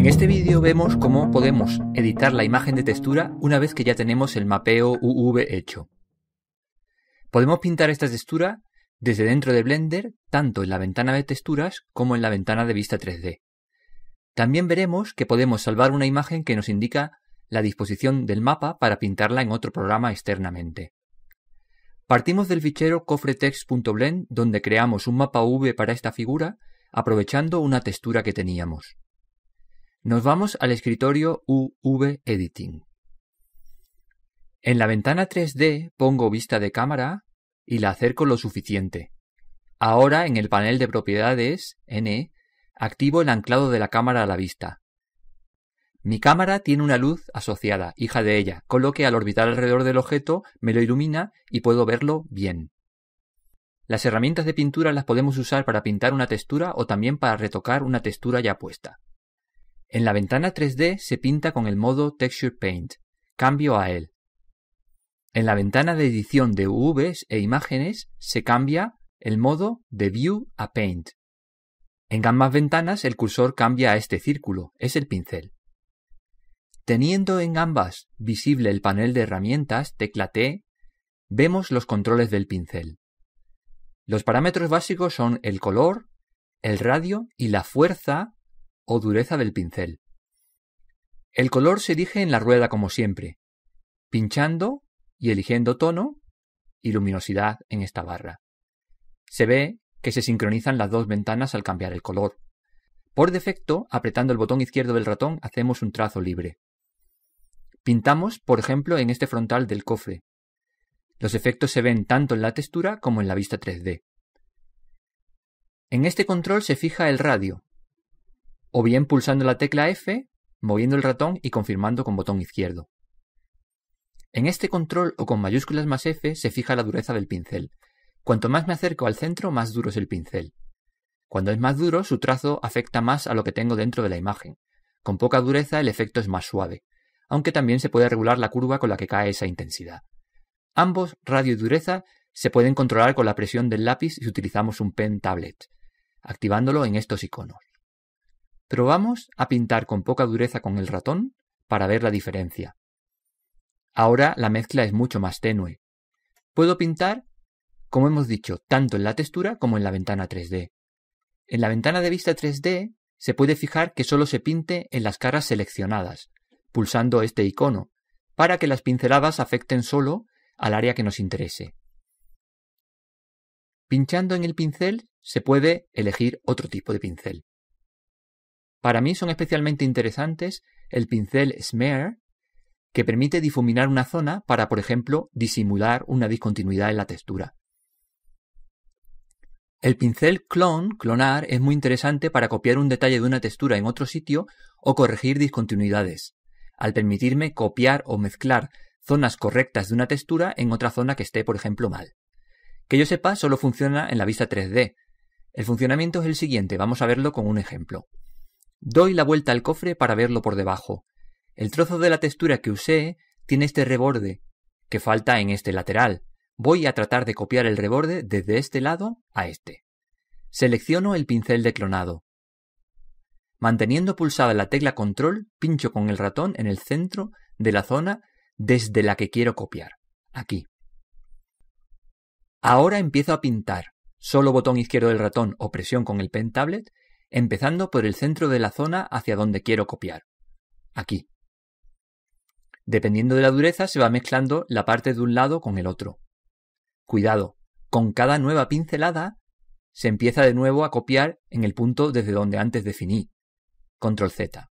En este vídeo vemos cómo podemos editar la imagen de textura una vez que ya tenemos el mapeo UV hecho. Podemos pintar esta textura desde dentro de Blender tanto en la ventana de texturas como en la ventana de vista 3D. También veremos que podemos salvar una imagen que nos indica la disposición del mapa para pintarla en otro programa externamente. Partimos del fichero cofretext.blend donde creamos un mapa UV para esta figura aprovechando una textura que teníamos. Nos vamos al escritorio UV Editing. En la ventana 3D pongo vista de cámara y la acerco lo suficiente. Ahora en el panel de propiedades N activo el anclado de la cámara a la vista. Mi cámara tiene una luz asociada, hija de ella, con que al orbital alrededor del objeto me lo ilumina y puedo verlo bien. Las herramientas de pintura las podemos usar para pintar una textura o también para retocar una textura ya puesta. En la ventana 3D se pinta con el modo Texture Paint. Cambio a él. En la ventana de edición de UVs e imágenes se cambia el modo de View a Paint. En ambas ventanas el cursor cambia a este círculo, es el pincel. Teniendo en ambas visible el panel de herramientas, tecla T, vemos los controles del pincel. Los parámetros básicos son el color, el radio y la fuerza o dureza del pincel. El color se elige en la rueda como siempre, pinchando y eligiendo tono y luminosidad en esta barra. Se ve que se sincronizan las dos ventanas al cambiar el color. Por defecto, apretando el botón izquierdo del ratón hacemos un trazo libre. Pintamos, por ejemplo, en este frontal del cofre. Los efectos se ven tanto en la textura como en la vista 3D. En este control se fija el radio, o bien pulsando la tecla F, moviendo el ratón y confirmando con botón izquierdo. En este control o con mayúsculas más F se fija la dureza del pincel. Cuanto más me acerco al centro, más duro es el pincel. Cuando es más duro, su trazo afecta más a lo que tengo dentro de la imagen. Con poca dureza, el efecto es más suave, aunque también se puede regular la curva con la que cae esa intensidad. Ambos, radio y dureza, se pueden controlar con la presión del lápiz si utilizamos un pen tablet, activándolo en estos iconos. Probamos a pintar con poca dureza con el ratón para ver la diferencia. Ahora la mezcla es mucho más tenue. Puedo pintar, como hemos dicho, tanto en la textura como en la ventana 3D. En la ventana de vista 3D se puede fijar que solo se pinte en las caras seleccionadas, pulsando este icono, para que las pinceladas afecten solo al área que nos interese. Pinchando en el pincel se puede elegir otro tipo de pincel. Para mí son especialmente interesantes el pincel smear, que permite difuminar una zona para, por ejemplo, disimular una discontinuidad en la textura. El pincel clone, clonar, es muy interesante para copiar un detalle de una textura en otro sitio o corregir discontinuidades, al permitirme copiar o mezclar zonas correctas de una textura en otra zona que esté, por ejemplo, mal. Que yo sepa, solo funciona en la vista 3D. El funcionamiento es el siguiente, vamos a verlo con un ejemplo. Doy la vuelta al cofre para verlo por debajo. El trozo de la textura que usé tiene este reborde, que falta en este lateral. Voy a tratar de copiar el reborde desde este lado a este. Selecciono el pincel de clonado. Manteniendo pulsada la tecla control, pincho con el ratón en el centro de la zona desde la que quiero copiar. Aquí. Ahora empiezo a pintar. Solo botón izquierdo del ratón o presión con el pen tablet empezando por el centro de la zona hacia donde quiero copiar. Aquí. Dependiendo de la dureza se va mezclando la parte de un lado con el otro. Cuidado, con cada nueva pincelada se empieza de nuevo a copiar en el punto desde donde antes definí. Control Z.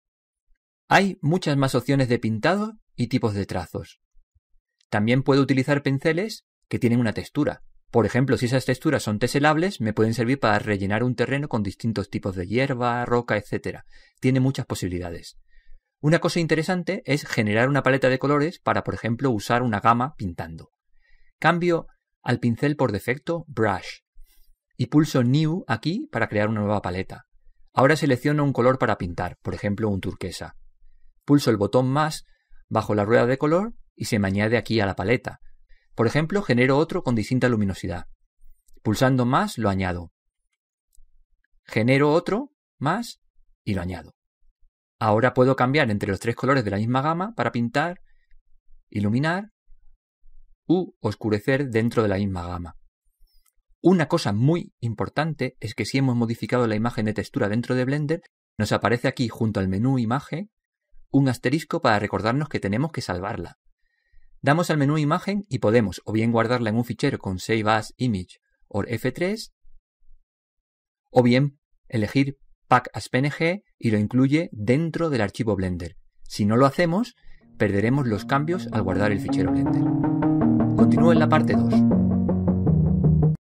Hay muchas más opciones de pintado y tipos de trazos. También puedo utilizar pinceles que tienen una textura, por ejemplo, si esas texturas son teselables, me pueden servir para rellenar un terreno con distintos tipos de hierba, roca, etc. Tiene muchas posibilidades. Una cosa interesante es generar una paleta de colores para, por ejemplo, usar una gama pintando. Cambio al pincel por defecto Brush y pulso New aquí para crear una nueva paleta. Ahora selecciono un color para pintar, por ejemplo un turquesa. Pulso el botón más bajo la rueda de color y se me añade aquí a la paleta. Por ejemplo, genero otro con distinta luminosidad. Pulsando más, lo añado. Genero otro, más, y lo añado. Ahora puedo cambiar entre los tres colores de la misma gama para pintar, iluminar u oscurecer dentro de la misma gama. Una cosa muy importante es que si hemos modificado la imagen de textura dentro de Blender, nos aparece aquí junto al menú imagen un asterisco para recordarnos que tenemos que salvarla. Damos al menú imagen y podemos o bien guardarla en un fichero con Save As Image o F3 o bien elegir Pack as PNG y lo incluye dentro del archivo Blender. Si no lo hacemos, perderemos los cambios al guardar el fichero Blender. Continúo en la parte 2.